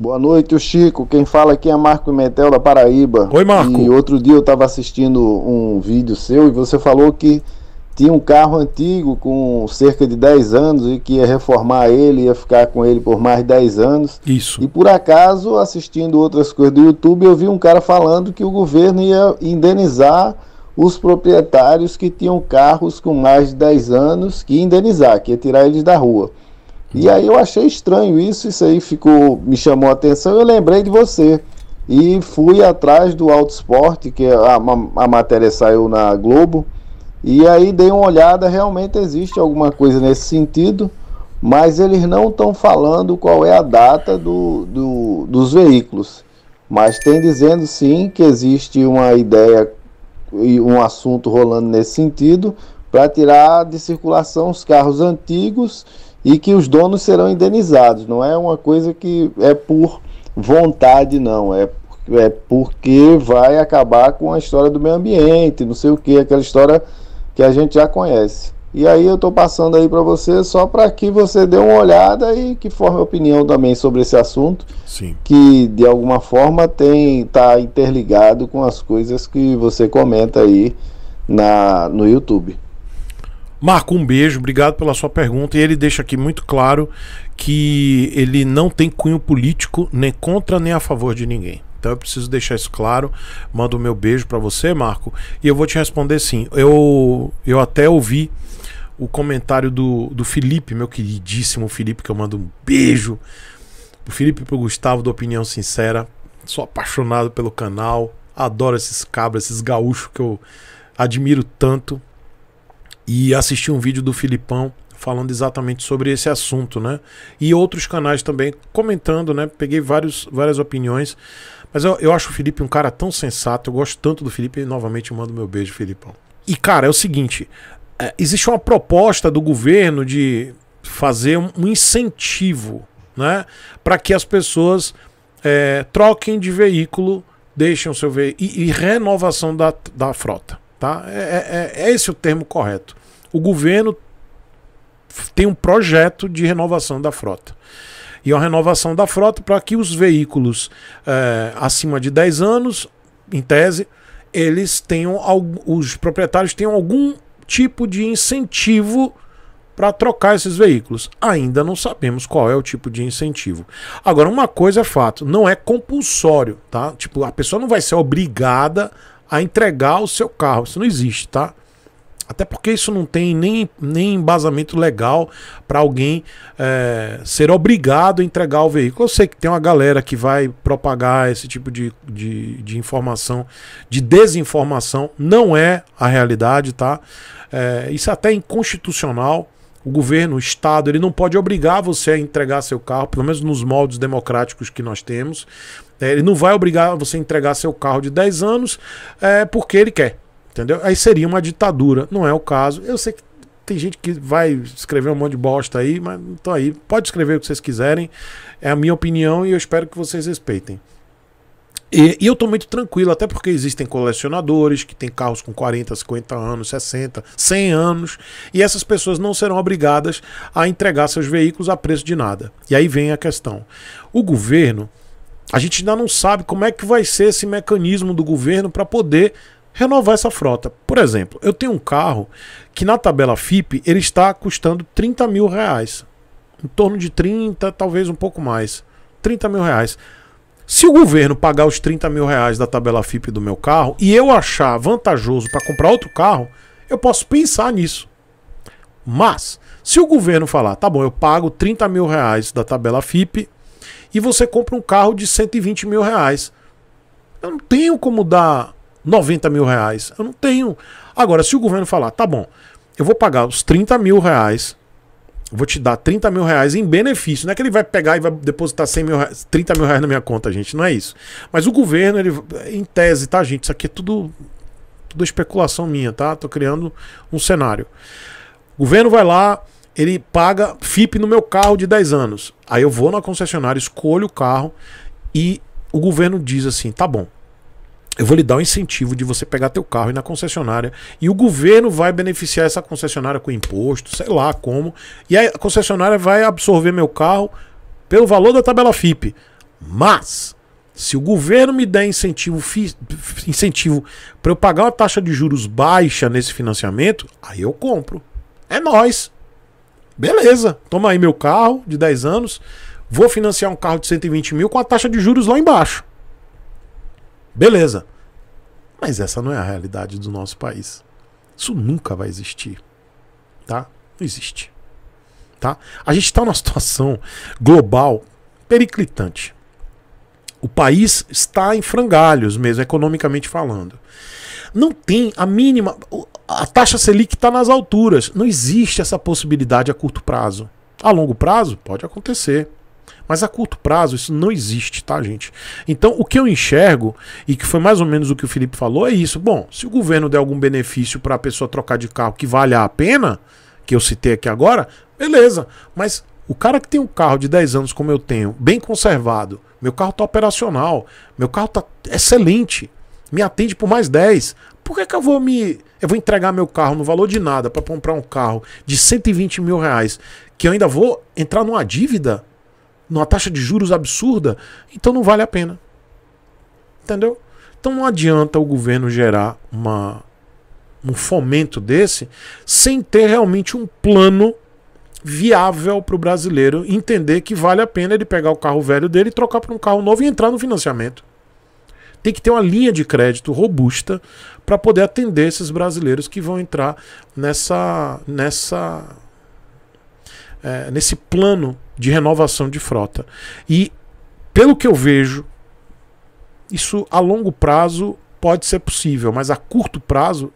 Boa noite, Chico. Quem fala aqui é Marco Metel da Paraíba. Oi, Marco. E outro dia eu estava assistindo um vídeo seu e você falou que tinha um carro antigo com cerca de 10 anos e que ia reformar ele, ia ficar com ele por mais 10 anos. Isso. E por acaso, assistindo outras coisas do YouTube, eu vi um cara falando que o governo ia indenizar os proprietários que tinham carros com mais de 10 anos, que indenizar, que ia tirar eles da rua. E aí eu achei estranho isso, isso aí ficou, me chamou a atenção, eu lembrei de você. E fui atrás do Auto Sport, que é a, a, a matéria saiu na Globo, e aí dei uma olhada, realmente existe alguma coisa nesse sentido, mas eles não estão falando qual é a data do, do, dos veículos. Mas tem dizendo sim que existe uma ideia e um assunto rolando nesse sentido para tirar de circulação os carros antigos e que os donos serão indenizados. Não é uma coisa que é por vontade, não. É, é porque vai acabar com a história do meio ambiente, não sei o que, aquela história que a gente já conhece. E aí eu estou passando aí para você só para que você dê uma olhada e que forme opinião também sobre esse assunto, Sim. que de alguma forma tem está interligado com as coisas que você comenta aí na no YouTube. Marco, um beijo, obrigado pela sua pergunta. E ele deixa aqui muito claro que ele não tem cunho político, nem contra nem a favor de ninguém. Então eu preciso deixar isso claro. Mando o meu beijo para você, Marco. E eu vou te responder sim. Eu, eu até ouvi o comentário do, do Felipe, meu queridíssimo Felipe, que eu mando um beijo. O Felipe pro Gustavo, do Opinião Sincera. Sou apaixonado pelo canal. Adoro esses cabras, esses gaúchos que eu admiro tanto e assisti um vídeo do Filipão falando exatamente sobre esse assunto, né? E outros canais também comentando, né? Peguei vários, várias opiniões. Mas eu, eu acho o Felipe um cara tão sensato, eu gosto tanto do Felipe, e novamente mando meu beijo, Filipão. E, cara, é o seguinte: é, existe uma proposta do governo de fazer um, incentivo, né? Para que as pessoas é, troquem de veículo, deixem o seu veículo. E, e, renovação da, da frota. Tá? É, é, é esse o termo correto o governo tem um projeto de renovação da frota. E é uma renovação da frota para que os veículos é, acima de 10 anos, em tese, eles tenham os proprietários tenham algum tipo de incentivo para trocar esses veículos. Ainda não sabemos qual é o tipo de incentivo. Agora, uma coisa é fato, não é compulsório, tá? Tipo, a pessoa não vai ser obrigada a entregar o seu carro, isso não existe, tá? Até porque isso não tem nem, nem embasamento legal para alguém é, ser obrigado a entregar o veículo. Eu sei que tem uma galera que vai propagar esse tipo de, de, de informação, de desinformação. Não é a realidade, tá? É, isso é até inconstitucional. O governo, o Estado, ele não pode obrigar você a entregar seu carro, pelo menos nos moldes democráticos que nós temos. É, ele não vai obrigar você a entregar seu carro de 10 anos é, porque ele quer. Entendeu? Aí seria uma ditadura. Não é o caso. Eu sei que tem gente que vai escrever um monte de bosta aí, mas não tô aí. Pode escrever o que vocês quiserem. É a minha opinião e eu espero que vocês respeitem. E, e, eu tô muito tranquilo, até porque existem colecionadores que têm carros com 40, 50 anos, 60, 100 anos, e essas pessoas não serão obrigadas a entregar seus veículos a preço de nada. E aí vem a questão. O governo, a gente ainda não sabe como é que vai ser esse mecanismo do governo para poder renovar essa frota. Por exemplo, eu tenho um carro que na tabela FIP ele está custando 30 mil reais. Em torno de 30, talvez um pouco mais. 30 mil reais. Se o governo pagar os 30 mil reais da tabela FIP do meu carro e eu achar vantajoso para comprar outro carro, eu posso pensar nisso. Mas, se o governo falar, tá bom, eu pago 30 mil reais da tabela FIP e você compra um carro de 120 mil reais. Eu não tenho como dar 90 mil reais. Eu não tenho. Agora, se o governo falar, tá bom, eu vou pagar os 30 mil reais, vou te dar 30 mil reais em benefício. Não é que ele vai pegar e vai depositar 100 mil reais, 30 mil reais na minha conta, gente. Não é isso. Mas o governo, ele, em tese, tá, gente? Isso aqui é tudo, tudo especulação minha, tá? Tô criando um cenário. O governo vai lá, ele paga FIP no meu carro de 10 anos. Aí eu vou na concessionária, escolho o carro e o governo diz assim: tá bom, eu vou lhe dar o um incentivo de você pegar teu carro e ir na concessionária. E o governo vai beneficiar essa concessionária com imposto, sei lá como. E a concessionária vai absorver meu carro pelo valor da tabela FIP. Mas, se o governo me der incentivo, incentivo para eu pagar uma taxa de juros baixa nesse financiamento, aí eu compro. É nós. Beleza, toma aí meu carro de 10 anos. Vou financiar um carro de 120 mil com a taxa de juros lá embaixo. Beleza. Mas essa não é a realidade do nosso país. Isso nunca vai existir. Tá? Não existe. Tá? A gente está numa situação global periclitante. O país está em frangalhos mesmo, economicamente falando. Não tem a mínima. A taxa Selic está nas alturas. Não existe essa possibilidade a curto prazo. A longo prazo, pode acontecer. Mas a curto prazo isso não existe, tá, gente? Então, o que eu enxergo, e que foi mais ou menos o que o Felipe falou, é isso. Bom, se o governo der algum benefício para a pessoa trocar de carro que vale a pena, que eu citei aqui agora, beleza. Mas o cara que tem um carro de 10 anos como eu tenho, bem conservado, meu carro tá operacional, meu carro tá excelente, me atende por mais 10. Por que, que eu vou me. Eu vou entregar meu carro no valor de nada para comprar um carro de 120 mil reais, que eu ainda vou entrar numa dívida numa taxa de juros absurda, então não vale a pena. Entendeu? Então não adianta o governo gerar uma, um fomento desse sem ter realmente um plano viável para o brasileiro entender que vale a pena ele pegar o carro velho dele, trocar para um carro novo e entrar no financiamento. Tem que ter uma linha de crédito robusta para poder atender esses brasileiros que vão entrar nessa nessa é, nesse plano de renovação de frota. E, pelo que eu vejo, isso a longo prazo pode ser possível, mas a curto prazo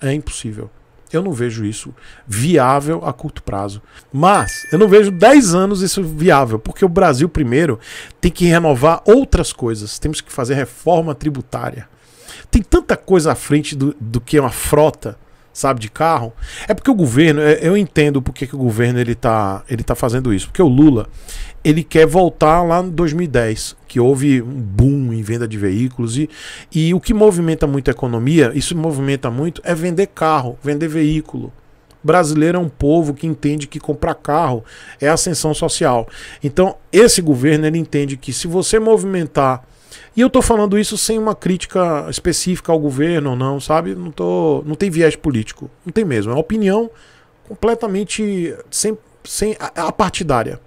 é impossível. Eu não vejo isso viável a curto prazo. Mas eu não vejo 10 anos isso viável, porque o Brasil, primeiro, tem que renovar outras coisas. Temos que fazer reforma tributária. Tem tanta coisa à frente do, do que uma frota sabe, de carro. É porque o governo, é, eu entendo porque que o governo ele tá, ele tá fazendo isso. Porque o Lula, ele quer voltar lá em 2010, que houve um boom em venda de veículos e, e o que movimenta muito a economia, isso movimenta muito, é vender carro, vender veículo. Brasileiro é um povo que entende que comprar carro é ascensão social. Então, esse governo ele entende que se você movimentar e eu tô falando isso sem uma crítica específica ao governo ou não, sabe? Não, tô, não tem viés político. Não tem mesmo. É uma opinião completamente sem, sem a, a partidária.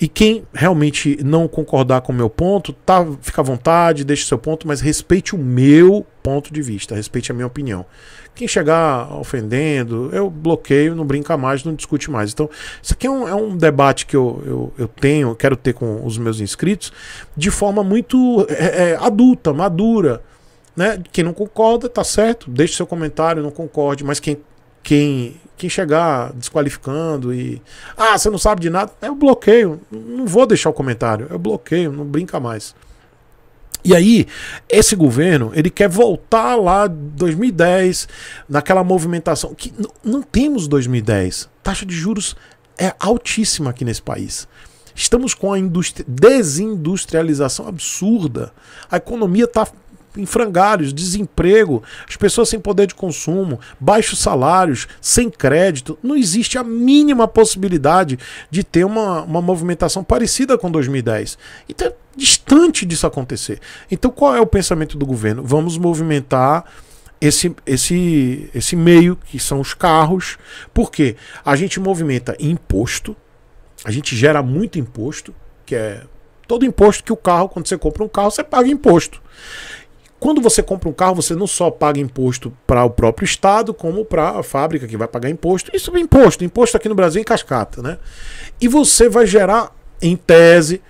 E quem realmente não concordar com o meu ponto, tá, fica à vontade, deixe seu ponto, mas respeite o meu ponto de vista, respeite a minha opinião. Quem chegar ofendendo, eu bloqueio, não brinca mais, não discute mais. Então, isso aqui é um, é um debate que eu, eu, eu tenho, quero ter com os meus inscritos, de forma muito é, é, adulta, madura. Né? Quem não concorda, tá certo, deixe seu comentário, não concorde, mas quem, quem quem chegar desqualificando e. Ah, você não sabe de nada. Eu bloqueio. Não vou deixar o comentário. Eu bloqueio, não brinca mais. E aí, esse governo, ele quer voltar lá 2010, naquela movimentação que não temos 2010. Taxa de juros é altíssima aqui nesse país. Estamos com a desindustrialização absurda. A economia está em frangalhos, desemprego, as pessoas sem poder de consumo, baixos salários, sem crédito. Não existe a mínima possibilidade de ter uma, uma movimentação parecida com 2010. Então, é distante disso acontecer. Então, qual é o pensamento do governo? Vamos movimentar esse, esse, esse meio, que são os carros, porque a gente movimenta imposto, a gente gera muito imposto, que é todo imposto que o carro, quando você compra um carro, você paga imposto. Quando você compra um carro, você não só paga imposto para o próprio Estado, como para a fábrica que vai pagar imposto. Isso é imposto. Imposto aqui no Brasil é em cascata, né? E você vai gerar, em tese,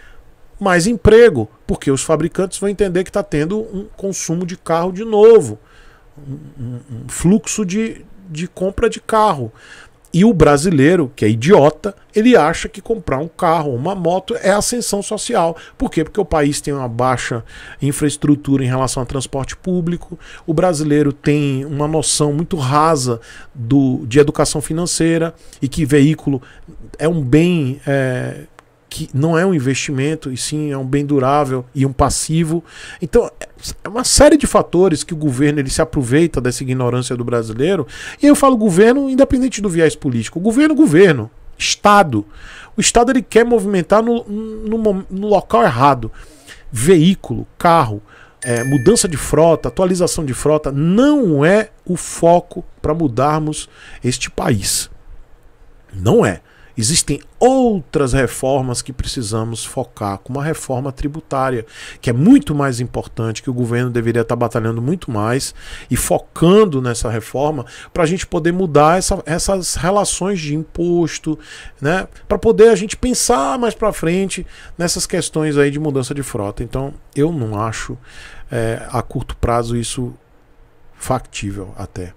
mais emprego, porque os fabricantes vão entender que está tendo um consumo de carro de novo, um, um, um fluxo de, de compra de carro. E o brasileiro, que é idiota, ele acha que comprar um carro, uma moto é ascensão social. Por quê? Porque o país tem uma baixa infraestrutura em relação a transporte público, o brasileiro tem uma noção muito rasa do, de educação financeira e que veículo é um bem. É, que não é um investimento, e sim é um bem durável e um passivo. Então, é, é uma série de fatores que o governo ele se aproveita dessa ignorância do brasileiro. E eu falo governo independente do viés político. Governo, governo. Estado. O Estado ele quer movimentar no, no, no local errado. Veículo, carro, é, mudança de frota, atualização de frota, não é o foco para mudarmos este país. Não é. Existem outras reformas que precisamos focar, como a reforma tributária, que é muito mais importante, que o governo deveria estar batalhando muito mais e focando nessa reforma para a gente poder mudar essa, essas relações de imposto, né? Para poder a gente pensar mais para frente nessas questões aí de mudança de frota. Então, eu não acho é, a curto prazo isso factível até.